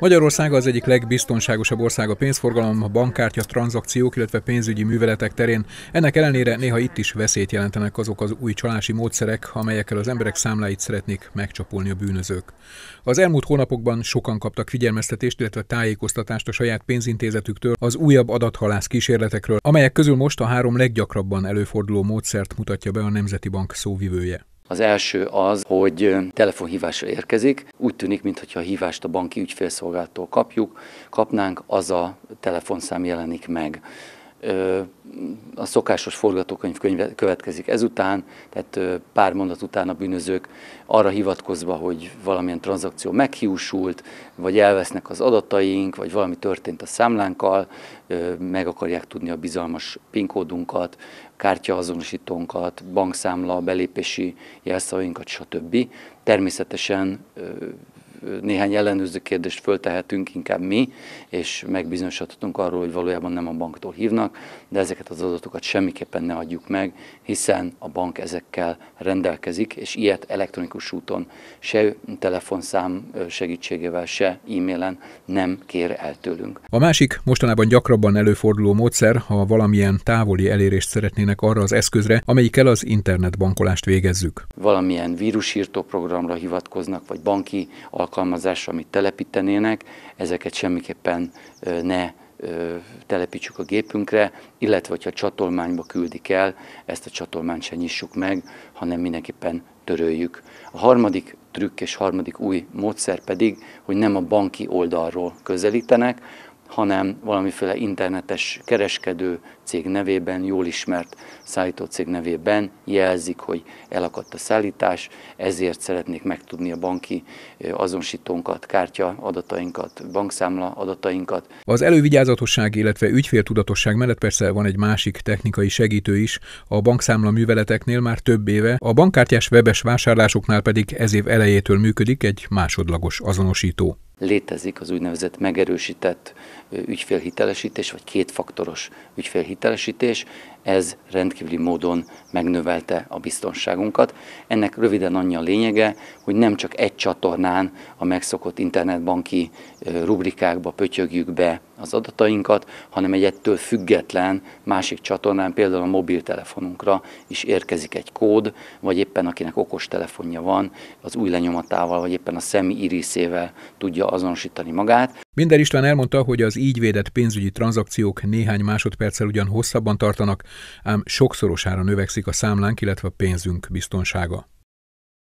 Magyarország az egyik legbiztonságosabb ország a pénzforgalom, a bankkártya, tranzakciók, illetve pénzügyi műveletek terén. Ennek ellenére néha itt is veszélyt jelentenek azok az új csalási módszerek, amelyekkel az emberek számláit szeretnék megcsapolni a bűnözők. Az elmúlt hónapokban sokan kaptak figyelmeztetést, illetve tájékoztatást a saját pénzintézetüktől az újabb adathalász kísérletekről, amelyek közül most a három leggyakrabban előforduló módszert mutatja be a Nemzeti Bank szóvivője. Az első az, hogy telefonhívásra érkezik. Úgy tűnik, mintha a hívást a banki ügyfélszolgáltól kapjuk, kapnánk, az a telefonszám jelenik meg a szokásos forgatókönyv következik ezután, tehát pár mondat után a bűnözők arra hivatkozva, hogy valamilyen tranzakció meghiúsult, vagy elvesznek az adataink, vagy valami történt a számlánkkal, meg akarják tudni a bizalmas PIN kódunkat, kártyaazonosítónkat, bankszámla, belépési jelszavainkat, stb. Természetesen néhány ellenőrző kérdést föltehetünk inkább mi, és megbizonyosodhatunk arról, hogy valójában nem a banktól hívnak, de ezeket az adatokat semmiképpen ne adjuk meg, hiszen a bank ezekkel rendelkezik, és ilyet elektronikus úton se telefonszám segítségével, se e-mailen nem kér el tőlünk. A másik mostanában gyakrabban előforduló módszer, ha valamilyen távoli elérést szeretnének arra az eszközre, amelyikkel az internetbankolást végezzük. Valamilyen vírusírtó programra hivatkoznak, vagy banki alkalmazásra alkalmazás, amit telepítenének, ezeket semmiképpen ne telepítsük a gépünkre, illetve hogyha csatolmányba küldik el, ezt a csatolmányt se nyissuk meg, hanem mindenképpen töröljük. A harmadik trükk és harmadik új módszer pedig, hogy nem a banki oldalról közelítenek, hanem valamiféle internetes kereskedő cég nevében, jól ismert cég nevében jelzik, hogy elakadt a szállítás, ezért szeretnék megtudni a banki azonosítónkat, kártya adatainkat, bankszámla adatainkat. Az elővigyázatosság, illetve ügyféltudatosság mellett persze van egy másik technikai segítő is, a bankszámla műveleteknél már több éve, a bankkártyás webes vásárlásoknál pedig ez év elejétől működik egy másodlagos azonosító. Létezik az úgynevezett megerősített ügyfélhitelesítés, vagy kétfaktoros ügyfélhitelesítés. Ez rendkívüli módon megnövelte a biztonságunkat. Ennek röviden annyi a lényege, hogy nem csak egy csatornán a megszokott internetbanki rubrikákba pötyögjük be az adatainkat, hanem egy ettől független másik csatornán, például a mobiltelefonunkra is érkezik egy kód, vagy éppen akinek okos telefonja van, az új lenyomatával, vagy éppen a szemi iriszével tudja azonosítani magát. Minden István elmondta, hogy az így védett pénzügyi tranzakciók néhány másodperccel ugyan hosszabban tartanak, ám sokszorosára növekszik a számlánk, illetve a pénzünk biztonsága.